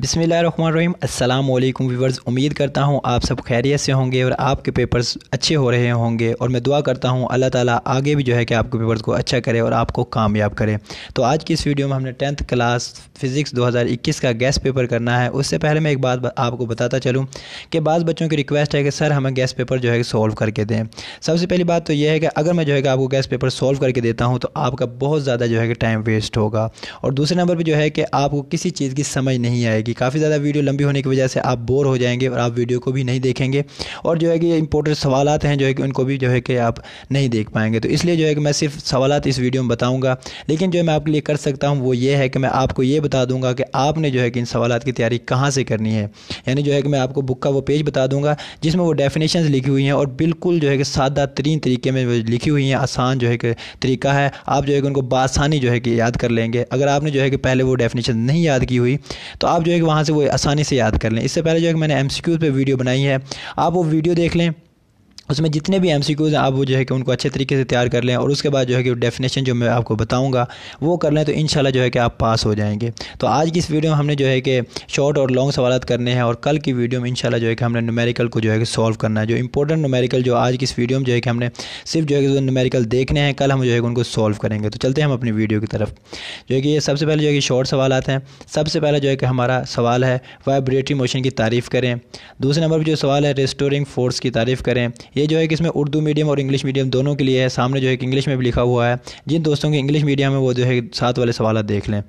बिसमीम अल्लाम व्यूवर्स उम्मीद करता हूँ आप सब खैरियत से होंगे और आपके पेपर्स अच्छे हो रहे होंगे और मैं दुआ करता हूँ अल्लाह ताला आगे भी जो है कि आपके पेपर्स को अच्छा करे और आपको कामयाब करे तो आज की इस वीडियो में हमने टेंथ क्लास फिज़िक्स 2021 का गैस पेपर करना है उससे पहले मैं एक बात आपको बताता चलूँ कि बाद बच्चों की रिक्वेस्ट है कि सर हमें गैस पेपर जो है कि करके दें सबसे पहली बात तो यह है कि अगर मैं जो है कि आपको गैस पेपर सोल्व करके देता हूँ तो आपका बहुत ज़्यादा जो है कि टाइम वेस्ट होगा और दूसरे नंबर पर जो है कि आपको किसी चीज़ की समझ नहीं आएगी जाएगी काफ़ी ज़्यादा वीडियो लंबी होने की वजह से आप बोर हो जाएंगे और आप वीडियो को भी नहीं देखेंगे और जो है कि इंपॉर्टेंट सवाल हैं जो है कि उनको भी जो है कि आप नहीं देख पाएंगे तो इसलिए जो है कि मैं सिर्फ सवाल इस वीडियो में बताऊँगा लेकिन जो मैं आपके लिए कर सकता हूँ वो ये है कि मैं आपको ये बता दूँगा कि आपने जो है कि इन सवाल की तैयारी कहाँ से करनी है यानी जो है कि मैं आपको बुक का वो पेज बता दूँगा जिसमें वो डेफिनेशन लिखी हुई हैं और बिल्कुल जो है कि सादा तरीन तरीके में लिखी हुई हैं आसान जो है कि तरीका है आप जो है कि उनको बासानी जो है कि याद कर लेंगे अगर आपने जो है कि पहले वो डेफिनेशन नहीं याद की हुई तो आप जो है कि वहाँ से वो आसानी से याद कर लें इससे पहले जो है मैंने एम पे वीडियो बनाई है आप वो वीडियो देख लें उसमें जितने भी एम हैं आप वो जो है कि उनको अच्छे तरीके से तैयार कर लें और उसके बाद जो है कि डेफिनेशन जो मैं आपको बताऊंगा वो कर लें तो इन जो है कि आप पास हो जाएंगे तो आज की इस वीडियो में हमने जो है कि शॉर्ट और लॉन्ग सवाल करने हैं और कल की वीडियो में इनशाला जो है कि हमने नुमेरिकल को जो है कि सॉल्व करना है जो इंपॉर्टेंट नुमेरिकल जो आज की इस वीडियो में जो है कि हमने सिर्फ जो है कि नुमेरिकल देखने हैं कल हम जो है कि उनको सॉल्व करेंगे तो चलते हैं हम अपनी वीडियो की तरफ जो है कि ये सबसे पहले जो है कि शॉर्ट सवाल हैं सबसे पहला जो है कि हमारा सवाल है वाइब्रेटरी मोशन की तारीफ़ करें दूसरे नंबर पर जो सवाल है रेस्टोरिंग फोर्स की तारीफ़ करें ये जो है कि इसमें उर्दू मीडियम और इंग्लिश मीडियम दोनों के लिए है सामने जो है कि इंग्लिश में भी लिखा हुआ है जिन दोस्तों की इंग्लिश मीडियम है वो जो है साथ वाले सवाल देख लें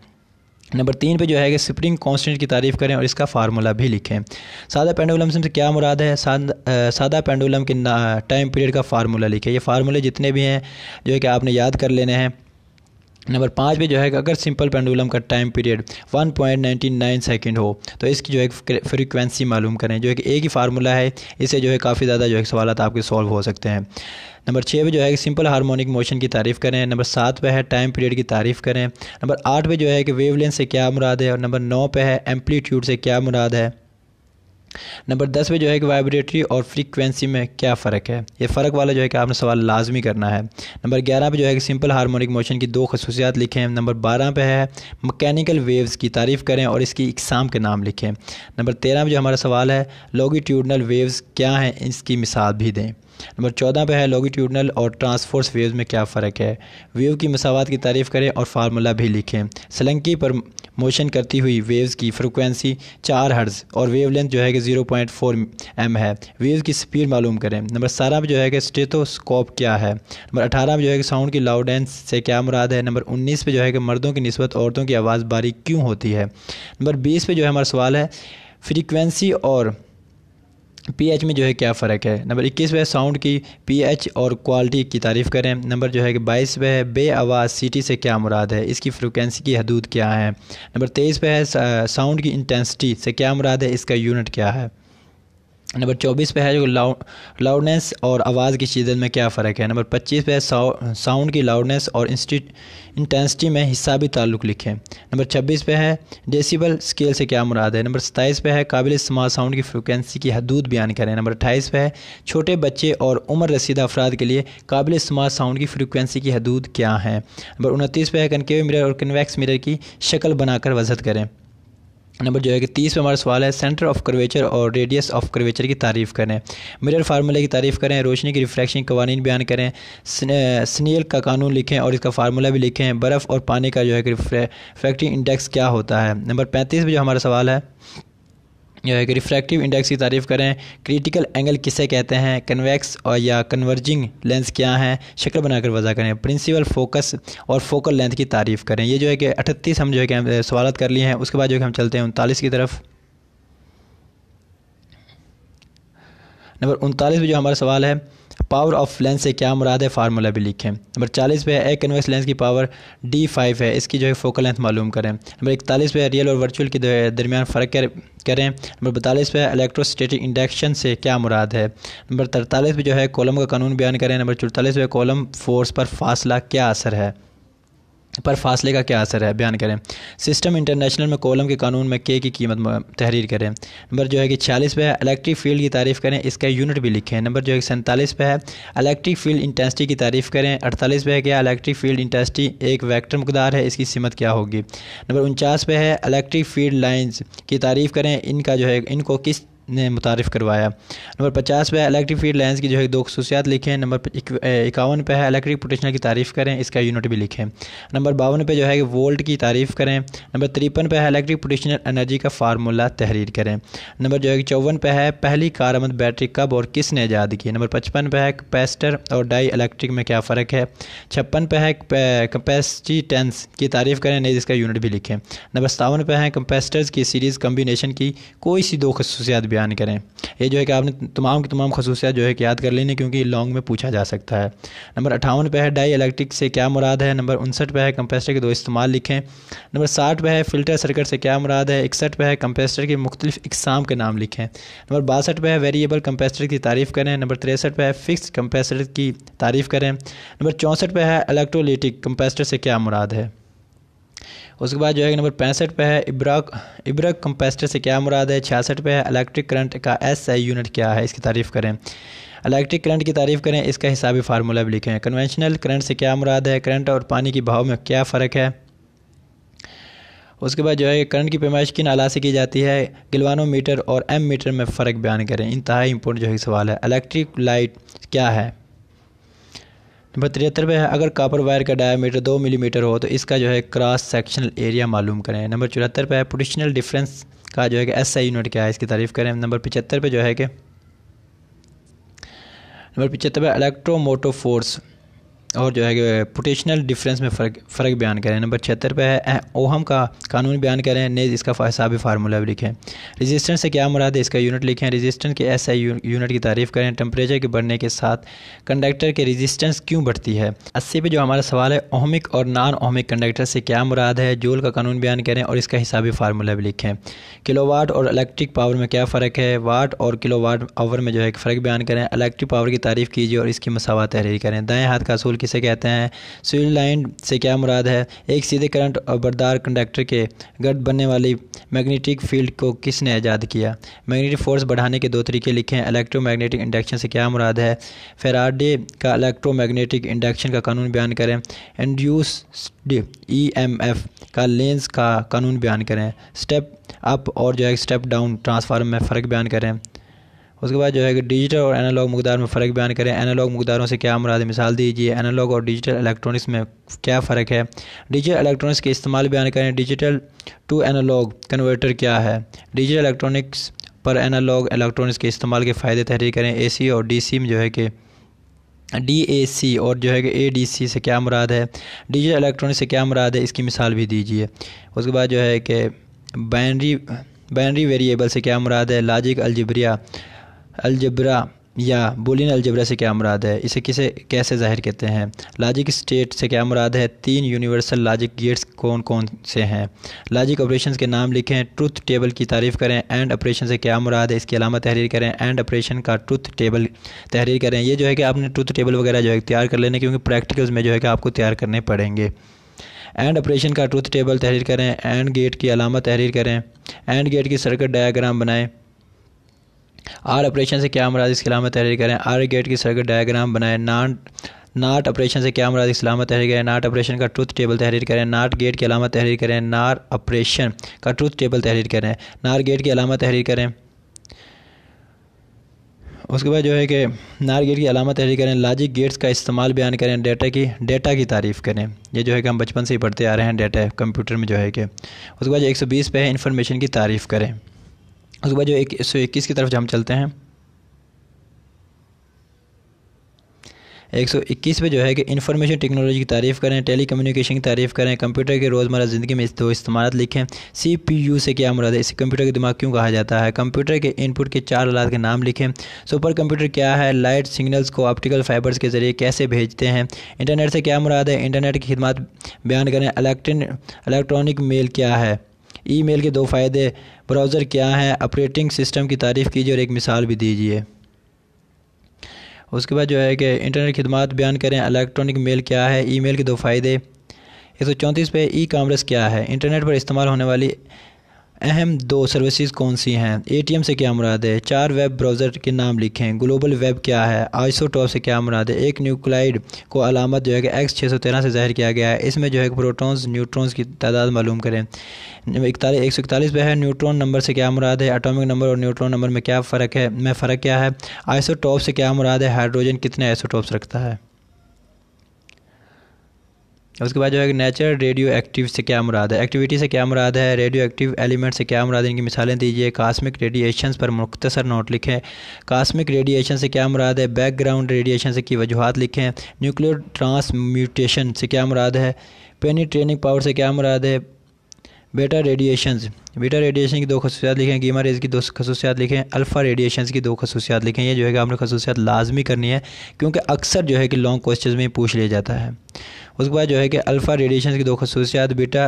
नंबर तीन पे जो है कि स्प्रिंग कांस्टेंट की तारीफ करें और इसका फार्मूला भी लिखें सादा पेंडुलम से क्या मुराद है साद, सादा पेंडुलम के टाइम पीरियड का फार्मूला लिखें ये फार्मूले जितने भी हैं जो है कि आपने याद कर लेने हैं नंबर पाँच पे जो है अगर सिंपल पेंडुलम का टाइम पीरियड 1.99 सेकंड हो तो इसकी जो है फ्रीक्वेंसी मालूम करें जो है कि एक ही फार्मूला है इससे जो है काफ़ी ज़्यादा जो है सवाल आपके सॉल्व हो सकते हैं नंबर छः पे जो है कि सिंपल हार्मोनिक मोशन की तारीफ़ करें नंबर सात पे है टाइम पीरियड की तारीफ़ करें नंबर आठ पे जो है कि वेवलेंथ से क्या मुराद है और नंबर नौ पे है एम्पलीट्यूड से क्या मुराद है नंबर दस में जो है कि वाइब्रेटरी और फ्रीक्वेंसी में क्या फ़र्क है ये फ़र्क वाला जो है कि आपने सवाल लाजमी करना है नंबर ग्यारह पे जो है कि सिंपल हारमोनिक मोशन की दो खसूसियात लिखें नंबर बारह पे है मकैनिकल वेव्स की तारीफ़ करें और इसकी इकसाम के नाम लिखें नंबर तेरह में जो हमारा सवाल है लॉगिट्यूडनल वेव्स क्या हैं इसकी मिसाल भी दें नंबर चौदह पे है लॉगिट्यूडनल और ट्रांसफोर्स वेव में क्या फ़र्क है वेव की मसावत की तारीफ़ करें और फार्मूला भी लिखें सलंकी पर मोशन करती हुई वेव्स की फ्रिक्वेंसी चार हर्ज और वेव लेंथ जो है कि ज़ीरो पॉइंट फोर एम है वेव की स्पीड मालूम करें नंबर सारह में जो है कि स्टेथोस्कोप क्या है नंबर अठारह में जो है कि साउंड की लाउडेंस से क्या मुराद है नंबर उन्नीस पे जो है कि मर्दों की नस्बत औरतों की आवाज़ बारी क्यों होती है नंबर बीस पे जो है हमारा सवाल है फ्रीक्वेंसी और पीएच में जो है क्या फ़र्क है नंबर इक्कीस वह साउंड की पीएच और क्वालिटी की तारीफ़ करें नंबर जो है कि बाईस वह बे आवाज़ सिटी से क्या मुराद है इसकी फ्रिक्वेंसी की हदूद क्या है नंबर तेईस वह साउंड की इंटेंसिटी से क्या मुराद है इसका यूनिट क्या है नंबर चौबीस पे है जो लाउ लाउडनेस और आवाज़ की शिदत में क्या फ़र्क है नंबर पच्चीस पे है साउंड की लाउडनेस और इंटेंसिटी में हिसाबी ताल्लुक लिखें नंबर छब्बीस पे है डेसिबल स्केल से क्या मुराद है नंबर सत्ताईस पे है काबिल समाज साउंड की फ्रिक्वेंसी की हदूद बयान करें नंबर अट्ठाईस पे है छोटे बच्चे और उम्र रसीदा अफराद के लिए काबिल समाज साउंड की फ्रिक्वेंसी की हदूद क्या है नंबर उनतीस पे है कनकेव मिरर और कन्वैक्स मिरर की शक्ल बनाकर वजहत करें नंबर जो है कि तीस में हमारा सवाल है सेंटर ऑफ कर्वेचर और रेडियस ऑफ कर्वेचर की तारीफ़ करें मिरर फार्मूले की तारीफ़ करें रोशनी की रिफ्रैक्शन कवानीन बयान करें स्नील का कानून लिखें और इसका फार्मूला भी लिखें बर्फ़ और पानी का जो है कि रिफ्रैक्टिव इंडेक्स क्या होता है नंबर पैंतीस में जो हमारा सवाल है एक रिफ्रैक्टिव इंडेक्स की तारीफ़ करें क्रिटिकल एंगल किसे कहते हैं कन्वेक्स और या कन्वर्जिंग लेंस क्या हैं शक्ल बनाकर वजह करें प्रिंसिपल फोकस और फोकल लेंथ की तारीफ़ करें ये जो है कि अठतीस हम जो है कि सवाल कर लिए हैं उसके बाद जो है हम चलते हैं उनतालीस की तरफ नंबर उनतालीस में जो हमारा सवाल है पावर ऑफ लेंस से क्या मुराद है फार्मूला भी लिखें नंबर चालीस पे है एक कन्वेक्स लेंस की पावर डी फाइव है इसकी जो है फोकल लेंथ मालूम करें नंबर इकतालीस पे रियल और वर्चुअल के दरमियान फ़र्क करें नंबर बतालीस पे इलेक्ट्रोस्टेटिक इंडक्शन से क्या मुराद है नंबर तरतालीस पे जो है कॉलम का कानून बयान करें नंबर चौतालीस पे कॉलम फोर्स पर फासला क्या असर है पर फासले का क्या असर है बयान करें सिस्टम इंटरनेशनल में कॉलम के कानून में के की कीमत तहरीर करें नंबर जो है कि छियालीस पे है इलेक्ट्रिक फील्ड की तारीफ़ करें इसका यूनिट भी लिखें नंबर जो है कि सैंतालीस पे है इलेक्ट्रिक फील्ड इंटेंसिटी की तारीफ़ करें अड़तालीस पे है क्या इलेक्ट्रिक फील्ड इंटेंसिटी एक वैक्टर मकदार है इसकी सीमत क्या होगी नंबर उनचास पे है इलेक्ट्रिक फील्ड लाइन्स की तारीफ़ करें इनका जो है इनको किस ने मुतारफ़ करवाया नंबर पचास पे है इलेक्ट्रिक फील्ड लाइन्स की जो है दो खसूसियात लिखें नंबर इक्यावन पे है इलेक्ट्रिक पोटेंशियल की तारीफ़ करें इसका यूनिट भी लिखें नंबर बावन पे जो है वोल्ट की तारीफ़ करें नंबर तिरपन पे है इलेक्ट्रिक पोटेंशियल एनर्जी का फार्मूला तहरीर करें नंबर जो है चौवन पे है पहली कारमद बैटरी कब और किसने ईजाद की नंबर पचपन पे है कैपेसिटर और डाई इलेक्ट्रिक में क्या फ़र्क है छप्पन पे है टेंस की तारीफ़ करें नहीं इसका यूनिट भी लिखें नंबर सतावन पे है कंपेस्टर्स की सीरीज़ कम्बिनेशन की कोई सी दो खसूसियात बयान करें ये जो है कि आपने तमाम की तमाम खसूसियात जो है कि याद कर लेनी क्योंकि लॉन्ग में पूछा जा सकता है नंबर अठावन पे है डाई इलेक्ट्रिक से क्या मुराद है नंबर उनसठ पे है कंपेस्टर के दो इस्तेमाल लिखें नंबर साठ पे है फ़िल्टर सर्कट से क्या मुराद है इकसठ पे है कंपेस्टर के मुख्तलिफ इकसाम के नाम लिखें नंबर बासठ पे है वेरिएबल कंपेस्टर की तारीफ़ करें नंबर तिरसठ पे है फ़िक्स कंपेस्टर की तारीफ़ करें नंबर चौंसठ पे है इलेक्ट्रोलिटिक कंपेस्टर से क्या मुराद है उसके बाद जो है नंबर पैंसठ पे है इब्राक इब्रक कंपेस्टर से क्या मुराद है छियासठ पे है इलेक्ट्रिक करंट का एस आई यूनिट क्या है इसकी तारीफ़ करें इलेक्ट्रिक करंट की तारीफ़ करें इसका हिसाबी फार्मूला भी लिखें कन्वेंशनल करंट से क्या मुराद है करंट और पानी के भाव में क्या फ़र्क है उसके बाद जो है करंट की पेमाइश किन आला से की जाती है गिलवानोमीटर और एम मीटर में फ़र्क बयान करें इंतहा इंपोर्टेंट जो है सवाल है इलेक्ट्रिक लाइट क्या है नंबर तिहत्तर पे है अगर कापर वायर का डायमीटर दो मिलीमीटर हो तो इसका जो है क्रॉस सेक्शनल एरिया मालूम करें नंबर चौहत्तर पे है पोटिशनल डिफरेंस का जो है कि एस आई यूनिट क्या है इसकी तारीफ करें नंबर पचहत्तर पे जो है कि नंबर पचहत्तर पे इलेक्ट्रोमोटो फोर्स और जो है पोटेशनल डिफरेंस में फ़र्क फ़र्क बयान करें नंबर छिहत्तर पर है ओहम का कानून बयान करें ने इसका हिसाबी फार्मूला भी लिखें रजिस्टेंस से क्या मुराद है इसका यूनिट लिखें रजिस्टेंस के ऐसे यूनिट की तारीफ करें टेम्परेचर के बढ़ने के साथ कंडक्टर के रजिस्टेंस क्यों बढ़ती है अस्सी पे जो हमारा सवाल है ओहमिक और नॉन ओहमिक कंडक्टर से क्या मुराद है जोल का कानून बयान करें और इसका हिसाबी फार्मूला भी लिखें किलोवाट और इलेक्ट्रिक पावर में क्या फ़र्क है वाट और वाट आवर में जो है फ़र्क बयान करें इलेक्ट्रिक पावर की तारीफ कीजिए और इसकी मसावा तहरीर करें दाएँ हाथ का असूल किसे कहते हैं सिविल लाइन से क्या मुराद है एक सीधे करंट और बरदार कंडक्टर के गर्द बनने वाली मैग्नेटिक फील्ड को किसने आज़ाद किया मैग्नेटिक फोर्स बढ़ाने के दो तरीके लिखे हैं इलेक्ट्रोमैग्नेटिक इंडक्शन से क्या मुराद है फेराडे का इलेक्ट्रोमैग्नेटिक इंडक्शन का कानून बयान करें एम एफ e का लेंस का कानून बयान करें स्टेप अप और जो है स्टेप डाउन ट्रांसफार्म में फ़र्क बयान करें उसके बाद जो है कि डिजिटल और एनालॉग मकदार में फ़र्क बयान करें एनालॉग मकदारों से क्या मुराद मिसाल दीजिए एनालॉग और डिजिटल इलेक्ट्रॉनिक्स में क्या फ़र्क है डिजिटल इलेक्ट्रॉनिक्स के इस्तेमाल बयान करें डिजिटल टू एनालॉग कन्वर्टर क्या है डिजिटल इलेक्ट्रॉनिक्स पर एनालॉग इलेक्ट्रॉनिक्स के इस्तेमाल के फ़ायदे तहरीर करें ए और डी में जो है कि डी ए सी और जो है कि ए डी सी से क्या मुराद है डिजिटल इलेक्ट्रॉनिक से क्या मुराद है इसकी मिसाल भी दीजिए उसके बाद जो है कि बाइनरी बाइनरी वेरिएबल से क्या मुराद है लॉजिक अलजब्रिया अलजबरा या बोलिन अलजबरा से क्या मुराद है इसे किसे कैसे जाहिर कहते हैं लॉजिक स्टेट से क्या मुराद है तीन यूनिवर्सल लॉजिक गेट्स कौन कौन से हैं लॉजिक ऑपरेशन के नाम लिखें ट्रुथ टेबल की तारीफ़ करें एंड ऑपरेशन से क्या मुराद है इसकी अलामत तहरीर करें एंड ऑपरेशन का ट्रुथ टेबल तहरीर करें ये जो है कि आपने ट्रुथ टेबल वगैरह जो है तैयार कर लेने क्योंकि प्रैक्टिकल्स में जो है कि आपको तैयार करने पड़ेंगे एंड ऑपरेशन का ट्रुथ टेबल तहरीर करें एंड गेट की अलामत तहरीर करें एंड गेट की सर्कट डायाग्राम बनाएँ आर ऑपरेशन से क्या मराज इसके अलावा तहरीर करें आर गेट की सर्किट डायग्राम बनाएं नान नाट ऑपरेशन से क्या मराज इस्लाम तहरीर करें नाट ऑपरेशन का ट्रूथ टेबल तहरीर करें नाट गेट की अलामत तहरीर करें नार ऑपरेशन का ट्रूथ टेबल तहरीर करें नार गेट की अलामत तहरीर करें उसके बाद जो है कि नार गेट की अलामत तहरीर करें लॉजिक गेट्स का इस्तेमाल बयान करें डेटा की डेटा की तारीफ़ करें ये जो है कि हम बचपन से ही पढ़ते आ रहे हैं डेटा कंप्यूटर में जो है कि उसके बाद एक सौ बीस पे है इन्फॉर्मेशन की तारीफ़ करें उसके बाद जो एक सौ इक्कीस की तरफ हम चलते हैं एक सौ इक्कीस में जो है कि इन्फॉर्मेशन टेक्नोलॉजी की तारीफ़ करें टेली कम्युनिकेशन की तारीफ़ करें कंप्यूटर के रोज़मर्रा ज़िंदगी में इस दो इस्तेमाल लिखें सी पी यू से क्या मुराद है इसे कंप्यूटर के दिमाग क्यों कहा जाता है कंप्यूटर के इनपुट के चार आलात के नाम लिखें सुपर कंप्यूटर क्या है लाइट सिग्नल्स को ऑप्टिकल फाइबर्स के ज़रिए कैसे भेजते हैं इंटरनेट से क्या मुराद है इंटरनेट की खिदमत बयान करें इलेक्ट्रॉनिक मेल क्या है ई मेल के दो फ़ायदे ब्राउज़र क्या है ऑपरेटिंग सिस्टम की तारीफ़ कीजिए और एक मिसाल भी दीजिए उसके बाद जो है कि इंटरनेट खदमात बयान करें इलेक्ट्रॉनिक मेल क्या है ईमेल के दो फ़ायदे एक सौ चौंतीस पे ई कामर्स क्या है इंटरनेट पर इस्तेमाल होने वाली अहम दो सर्विसेज कौन सी हैं एटीएम से क्या मुराद है चार वेब ब्राउज़र के नाम लिखें ग्लोबल वेब क्या है आइसोटॉप से क्या मुराद है एक न्यूक्लाइड को अलामत जो है कि एक्स छः सौ तेरह से ज़ाहिर किया गया है इसमें जो है कि प्रोटॉन्स न्यूट्रॉन्स की तादाद मालूम करें इकतालीस एक सौ इकतालीस पे है न्यूट्रॉन नंबर से क्या मुराद है अटोमिक नंबर और न्यूट्रॉन नंबर में क्या फ़र्क है में फ़र्क क्या है आइसोटॉप से क्या मुराद है हाइड्रोजन कितने आइसोटॉप्स रखता है उसके बाद जो है नेचर रेडियो एक्टिव से क्या मुराद है एक्टिविटी से क्या मुराद है रेडियो एक्टिव एलिमेंट से क्या मुराद है इनकी मिसालें दीजिए कास्मिक रेडिएशन पर मुख्तसर नोट लिखें कास्मिक रेडिएशन से क्या मुराद है बैकग्राउंड रेडिएशन से की वजूहत लिखें न्यूक्लियर ट्रांसम्यूटेशन से क्या मुराद है पेनी ट्रेनिंग पावर से क्या मुराद है बेटा रेडिएशन बेटा रेडिएशन की दो खसूसियात लिखें गीमा रेज की दो खसूसियात लिखें अल्फ़ा रेडिएशन की दो खसूसियात लिखें ये जो है कि आपने खसूसियात लाजमी करनी है क्योंकि अक्सर जो है कि लॉन्ग क्वेश्चन में पूछ लिया जाता है उसके बाद जो है कि अल्फ़ा रेडिएशन की दो खसूसियात beta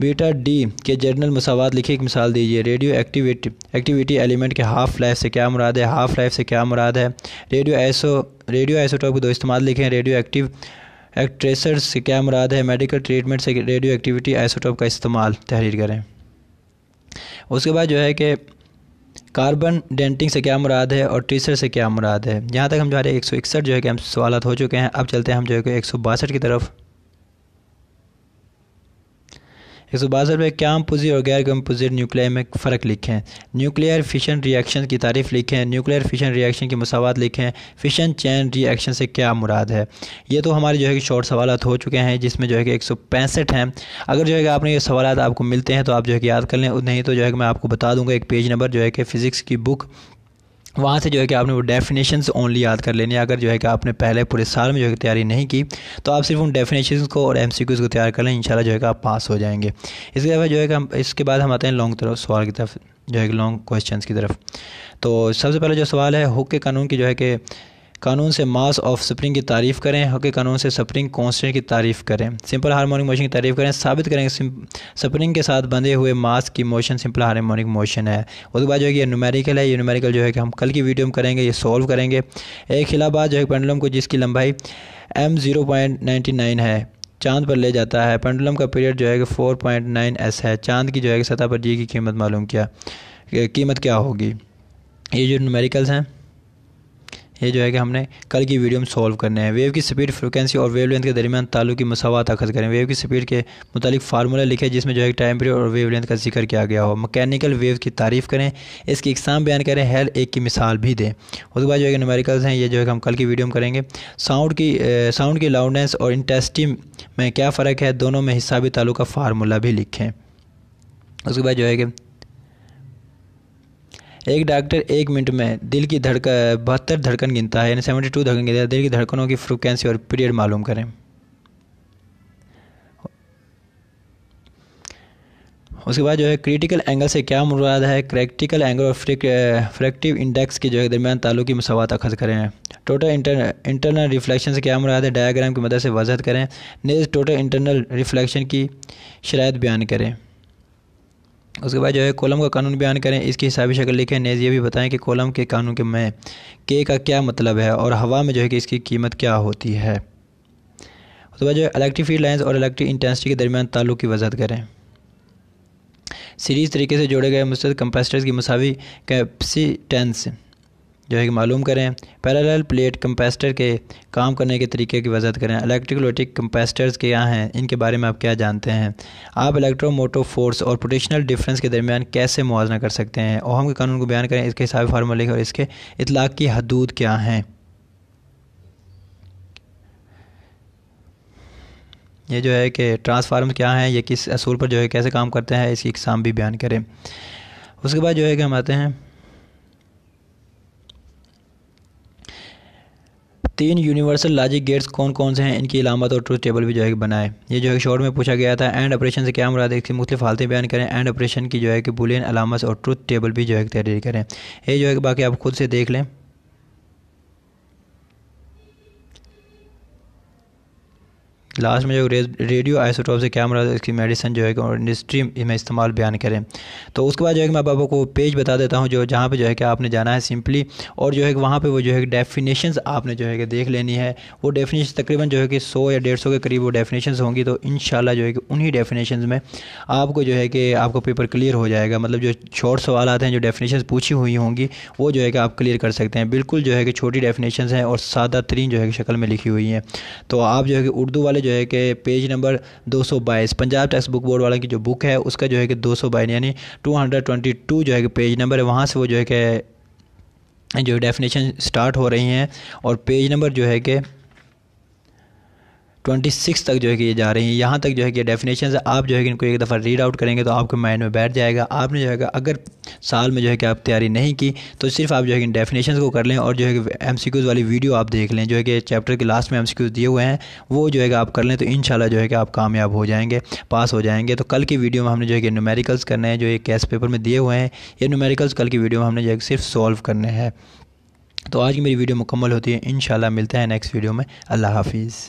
beta decay general मसावत लिखी एक मिसाल दीजिए रेडियो एक्टिविटी एक्टिविटी एलिमेंट के हाफ़ लाइफ से क्या मुराद है हाफ़ लाइफ से क्या मुराद है रेडियो ऐसो रेडियो आइसोटॉप के दो इस्तेमाल लिखें रेडियो एक्टिव एक्ट्रेसर से क्या मुराद है मेडिकल ट्रीटमेंट से रेडियो एक्टिविटी आइसोटॉप का इस्तेमाल तहरीर करें उसके बाद जो है कि कार्बन डेंटिंग से क्या मुराद है और ट्रीसर से क्या मुराद है यहाँ तक हम जो है एक सौ इकसठ जो है कि हम सवाल हो चुके हैं अब चलते हैं हम जो है कि एक सौ बासठ की तरफ कि सुबाजर में क्या पुजी और गैर कम्पोजिट न्यूक्लियर में फ़र्क लिखें न्यूक्लियर फिशन रिएक्शन की तारीफ लिखें न्यूक्लियर फिशन रिएक्शन की मसावत लिखें फिशन चैन रिएक्शन से क्या मुराद है ये तो हमारे जो है कि शॉर्ट सवाल हो चुके हैं जिसमें जो है कि एक सौ पैंसठ हैं अगर जो है कि आपने ये सवाल आपको मिलते हैं तो आप जो है कि याद कर लें नहीं तो जो है कि मैं आपको बता दूंगा एक पेज नंबर जो है कि फ़िज़िक्स की बुक वहाँ से जो है कि आपने वो डेफिनेशन ओनली याद कर लेने अगर जो है कि आपने पहले पूरे साल में जो है तैयारी नहीं की तो आप सिर्फ उन डेफिनेशन को और एम को तैयार कर लें इंशाल्लाह जो है कि आप पास हो जाएंगे इसके अलावा जो है कि हम इसके बाद हम आते हैं लॉन्ग तरफ सवाल की तरफ जो है कि लॉन्ग क्वेश्चन की तरफ तो सबसे पहले जो सवाल है हुक के कानून की जो है कि कानून से मास ऑफ स्प्रिंग की तारीफ़ करें हक कानून से स्प्रिंग कॉन्स्टेंट की तारीफ़ करें सिंपल हारमोनिक मोशन की तारीफ़ करें साबित करें स्प्रिंग के साथ बंधे हुए मास की मोशन सिंपल हारमोनिक मोशन है उसके बाद जो है ये न्यूमेरिकल है ये न्यूमेरिकल जो है कि हम कल की वीडियो में करेंगे ये सॉल्व करेंगे एक खिलाबाद जो है पेंडुलम को जिसकी लंबाई M zero point ninety nine है चांद पर ले जाता है पेंडुलम का पीरियड जो है कि फोर पॉइंट नाइन एस है चांद की जो है कि सतह पर जी की कीमत मालूम किया कीमत क्या होगी ये जो न्यूमेरिकल्स हैं ये जो है कि हमने कल की वीडियो में सॉल्व करने हैं वेव की स्पीड फ्रिक्वेंसी और वेव लेंथ के दरमियान तालु की मसावत अखज करें वेव की स्पीड के मुतालिक फार्मूला लिखे जिसमें जो है टाइम पीरियड और वेव लेंथ का जिक्र किया गया हो मकैनिकल वेव की तारीफ करें इसकी इकसाम बयान करें हर एक की मिसाल भी दें उसके बाद जो है नमेरिकल हैं ये जो है कि हम कल की वीडियो में करेंगे साउंड की साउंड की लाउडनेस और इंटेस्टिंग में क्या फ़र्क है दोनों में हिसाबी तालु का फार्मूला भी लिखें उसके बाद जो है कि एक डॉक्टर एक मिनट में दिल की धड़क बहत्तर धड़कन गिनता है यानी सेवेंटी टू धड़कन गिनता है दिल की धड़कनों की फ्रिक्वेंसी और पीरियड मालूम करें उसके बाद जो है क्रिटिकल एंगल से क्या मुराद है क्रैक्टिकल एंगल और फ्रैक्टिव इंडेक्स के जो है दरमियान तालुक की मसावत अखज करें टोटल इंटरनल रिफ्लेक्शन से क्या मुराद है डायाग्राम की मदद से वजहत करें नेज टोटल इंटरनल रिफ्लेक्शन की शरात बयान करें उसके बाद जो है कॉलम का कानून बयान करें इसकी हिसाबी शक्ल लिखें नेज ये भी बताएं कि कॉलम के कानून के में के का क्या मतलब है और हवा में जो है कि इसकी कीमत क्या होती है उसके बाद जो है इलेक्ट्रिक फील्ड लाइन्स और इलेक्ट्रिक इंटेंसिटी के दरमियान ताल्लुक की वजह करें सीरीज तरीके से जोड़े गए मुस्तर कंपेस्टर्स की मसावी कैप्सीटेंस जो है कि मालूम करें पैरेलल प्लेट कंपेस्टर के काम करने के तरीके की वजह करें इलेक्ट्रिकलोटिक कंपेस्टर्स के यहाँ हैं इनके बारे में आप क्या जानते हैं आप इलेक्ट्रोमोटो फोर्स और पोटेशनल डिफरेंस के दरमियान कैसे मुआजना कर सकते हैं ओहम के कानून को बयान करें इसके हिसाब फार्मूले और इसके इतलाक़ की हदूद क्या हैं ये जो है कि ट्रांसफार्म क्या हैं ये किस असूल पर जो है कैसे काम करते हैं इसकी इकसाम भी बयान करें उसके बाद जो है कि हम आते हैं तीन यूनिवर्सल लॉजिक गेट्स कौन कौन से हैं इनकी इलामत और ट्रूथ टेबल भी जो है कि बनाए ये जो है शॉर्ट में पूछा गया था एंड ऑपरेशन से क्या मुराद है इसकी मुख्तु हालतें बयान करें एंड ऑपरेशन की जो है कि बुलियन अलामत और ट्रूथ टेबल भी जो है तहरीर करें ये जो है कि बाकी आप खुद से देख लें लास्ट में जो रेडियो आइसोटॉप से कैमरा इसकी मेडिसिन जो है कि इंडस्ट्री में इस्तेमाल बयान करें तो उसके बाद जो है कि मैं आपको पेज बता देता हूँ जो जहाँ पे जो है कि आपने जाना है सिंपली और जो है कि वहाँ पे वो जो है कि आपने जो है कि देख लेनी है वो डेफिनेशन तकरीबन जो है कि सौ या डेढ़ सौ के करीब वो डेफिनेशन होंगी तो इन जो है कि उन्हीं डेफिनेशन में आपको जो है कि आपको पेपर क्लियर हो जाएगा मतलब जो शॉर्ट सवाल आते हैं जो डेफिनेशन पूछी हुई होंगी वो जो है कि आप क्लियर कर सकते हैं बिल्कुल जो है कि छोटी डेफिनेशन हैं और सादा तरीन जो है कि शक्ल में लिखी हुई हैं तो आप जो है कि उर्दू वाले जो है कि पेज नंबर दो सौ बाईस पंजाब टेक्स बुक बोर्ड वाला की जो बुक है उसका जो है कि दो सौ बाईस यानी टू हंड्रेड ट्वेंटी टू जो है कि पेज नंबर है वहाँ से वो जो है कि जो डेफिनेशन स्टार्ट हो रही हैं और पेज नंबर जो है कि ट्वेंटी सिक्स तक जो है कि ये जा रही हैं यहाँ तक जो है कि डेफिनेशन से आप जो है कि इनको एक दफ़ा रीड आउट करेंगे तो आपके माइंड में बैठ जाएगा आपने जो है कि अगर साल में जो है कि आप तैयारी नहीं की तो सिर्फ आप जो है कि डेफिनेशन को कर लें और जो है कि एम वाली वीडियो आप देख लें जो है कि चैप्टर के लास्ट में एम दिए हुए हैं वो जो है कि आप कर लें तो इन जो है कि आप कामयाब हो जाएंगे पास हो जाएंगे तो कल की वीडियो में हमने जो है कि न्यूमेरिकल्स करने हैं जो एक कैस पेपर में दिए हुए हैं ये न्यूमेरिकल्स कल की वीडियो में हमने जो है सिर्फ सॉल्व करने हैं तो आज की मेरी वीडियो मुकम्मल होती है इन मिलते हैं नेक्स्ट वीडियो में अल्लाह हाफिज़